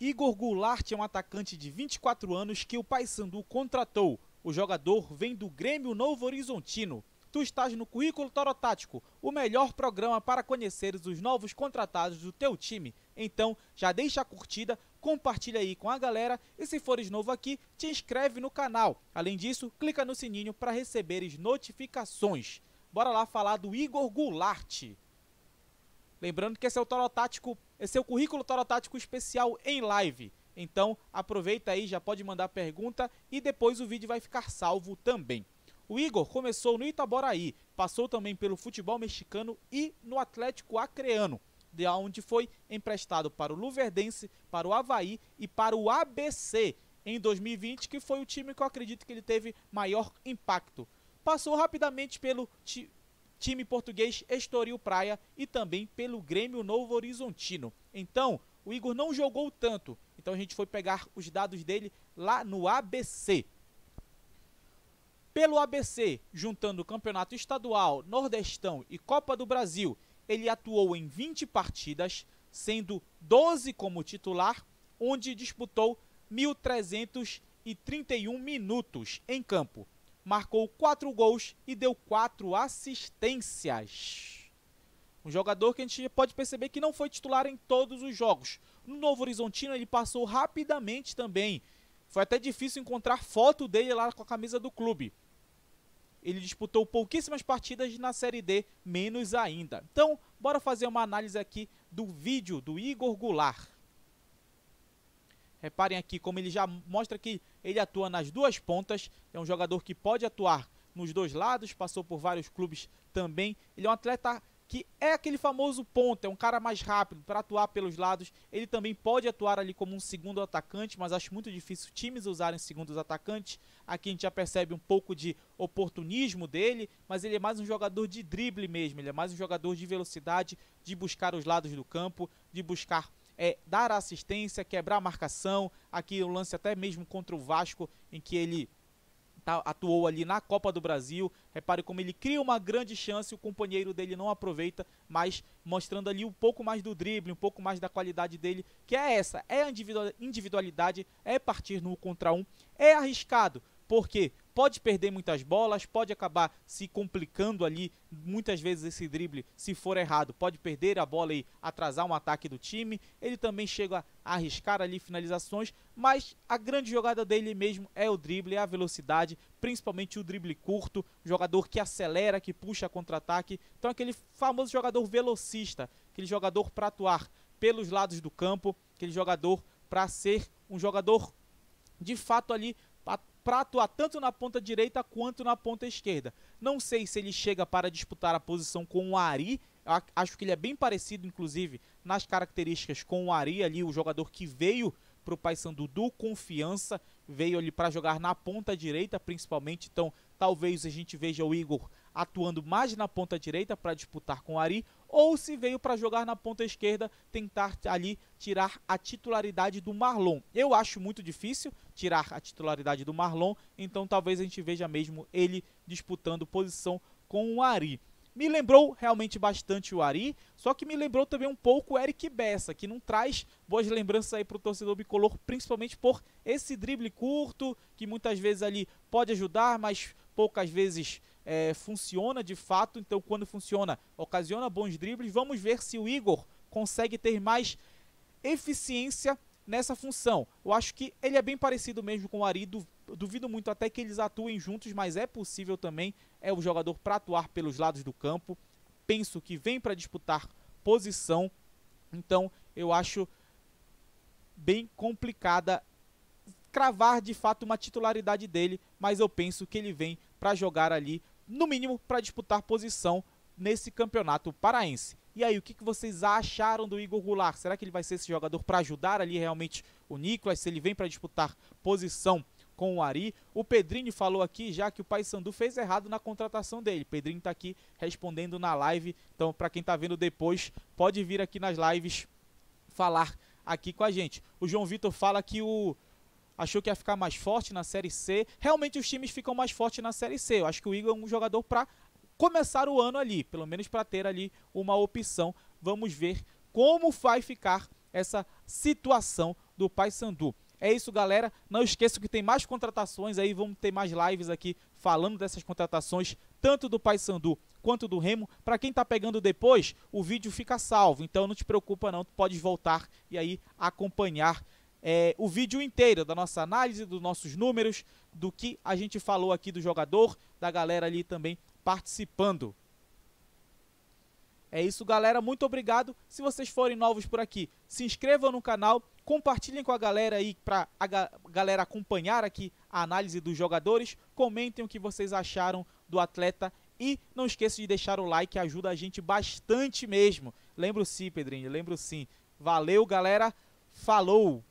Igor Goulart é um atacante de 24 anos que o Paysandu contratou. O jogador vem do Grêmio Novo Horizontino. Tu estás no Currículo Torotático, o melhor programa para conheceres os novos contratados do teu time. Então, já deixa a curtida, compartilha aí com a galera e se fores novo aqui, te inscreve no canal. Além disso, clica no sininho para receberes notificações. Bora lá falar do Igor Goulart. Lembrando que esse é o Torotático é seu currículo tarotático especial em live. Então aproveita aí, já pode mandar pergunta e depois o vídeo vai ficar salvo também. O Igor começou no Itaboraí, passou também pelo futebol mexicano e no Atlético Acreano, de onde foi emprestado para o Luverdense, para o Havaí e para o ABC em 2020, que foi o time que eu acredito que ele teve maior impacto. Passou rapidamente pelo time português Estoril Praia e também pelo Grêmio Novo Horizontino. Então, o Igor não jogou tanto, então a gente foi pegar os dados dele lá no ABC. Pelo ABC, juntando o Campeonato Estadual, Nordestão e Copa do Brasil, ele atuou em 20 partidas, sendo 12 como titular, onde disputou 1.331 minutos em campo marcou quatro gols e deu quatro assistências. Um jogador que a gente pode perceber que não foi titular em todos os jogos. No Novo Horizontino ele passou rapidamente também. Foi até difícil encontrar foto dele lá com a camisa do clube. Ele disputou pouquíssimas partidas na Série D, menos ainda. Então, bora fazer uma análise aqui do vídeo do Igor Goulart. Reparem aqui como ele já mostra que ele atua nas duas pontas. É um jogador que pode atuar nos dois lados, passou por vários clubes também. Ele é um atleta que é aquele famoso ponto, é um cara mais rápido para atuar pelos lados. Ele também pode atuar ali como um segundo atacante, mas acho muito difícil times usarem segundos atacantes. Aqui a gente já percebe um pouco de oportunismo dele, mas ele é mais um jogador de drible mesmo, ele é mais um jogador de velocidade, de buscar os lados do campo, de buscar é, dar assistência, quebrar a marcação. Aqui o lance até mesmo contra o Vasco, em que ele tá, atuou ali na Copa do Brasil. Repare como ele cria uma grande chance, o companheiro dele não aproveita, mas mostrando ali um pouco mais do drible, um pouco mais da qualidade dele, que é essa, é individualidade, é partir no contra um, é arriscado, porque pode perder muitas bolas, pode acabar se complicando ali. Muitas vezes esse drible, se for errado, pode perder a bola e atrasar um ataque do time. Ele também chega a arriscar ali finalizações, mas a grande jogada dele mesmo é o drible, é a velocidade, principalmente o drible curto, jogador que acelera, que puxa contra-ataque. Então aquele famoso jogador velocista, aquele jogador para atuar pelos lados do campo, aquele jogador para ser um jogador de fato ali para atuar tanto na ponta direita quanto na ponta esquerda. Não sei se ele chega para disputar a posição com o Ari. Acho que ele é bem parecido, inclusive, nas características com o Ari, ali, o jogador que veio para o Paysandu do Confiança, veio ali para jogar na ponta direita, principalmente. Então, talvez a gente veja o Igor atuando mais na ponta direita para disputar com o Ari, ou se veio para jogar na ponta esquerda, tentar ali tirar a titularidade do Marlon. Eu acho muito difícil, tirar a titularidade do Marlon, então talvez a gente veja mesmo ele disputando posição com o Ari. Me lembrou realmente bastante o Ari, só que me lembrou também um pouco o Eric Bessa, que não traz boas lembranças aí para o torcedor bicolor, principalmente por esse drible curto, que muitas vezes ali pode ajudar, mas poucas vezes é, funciona de fato. Então, quando funciona, ocasiona bons dribles. Vamos ver se o Igor consegue ter mais eficiência nessa função. Eu acho que ele é bem parecido mesmo com o Ari, duvido muito até que eles atuem juntos, mas é possível também, é o jogador para atuar pelos lados do campo. Penso que vem para disputar posição, então eu acho bem complicada cravar de fato uma titularidade dele, mas eu penso que ele vem para jogar ali, no mínimo para disputar posição nesse campeonato paraense. E aí, o que, que vocês acharam do Igor Goulart? Será que ele vai ser esse jogador para ajudar ali realmente o Nicolas? Se ele vem para disputar posição com o Ari. O Pedrinho falou aqui já que o Paysandu fez errado na contratação dele. Pedrinho está aqui respondendo na live. Então, para quem está vendo depois, pode vir aqui nas lives falar aqui com a gente. O João Vitor fala que o achou que ia ficar mais forte na Série C. Realmente os times ficam mais fortes na Série C. Eu acho que o Igor é um jogador para começar o ano ali, pelo menos para ter ali uma opção. Vamos ver como vai ficar essa situação do Paysandu. É isso, galera. Não esqueça que tem mais contratações aí, vamos ter mais lives aqui falando dessas contratações, tanto do Paysandu quanto do Remo. Para quem está pegando depois, o vídeo fica salvo, então não te preocupa não, tu pode voltar e aí acompanhar é, o vídeo inteiro da nossa análise, dos nossos números, do que a gente falou aqui do jogador, da galera ali também participando. É isso, galera. Muito obrigado. Se vocês forem novos por aqui, se inscrevam no canal, compartilhem com a galera aí para a ga galera acompanhar aqui a análise dos jogadores, comentem o que vocês acharam do atleta e não esqueça de deixar o like, ajuda a gente bastante mesmo. Lembro sim, Pedrinho, lembro sim. Valeu, galera. Falou.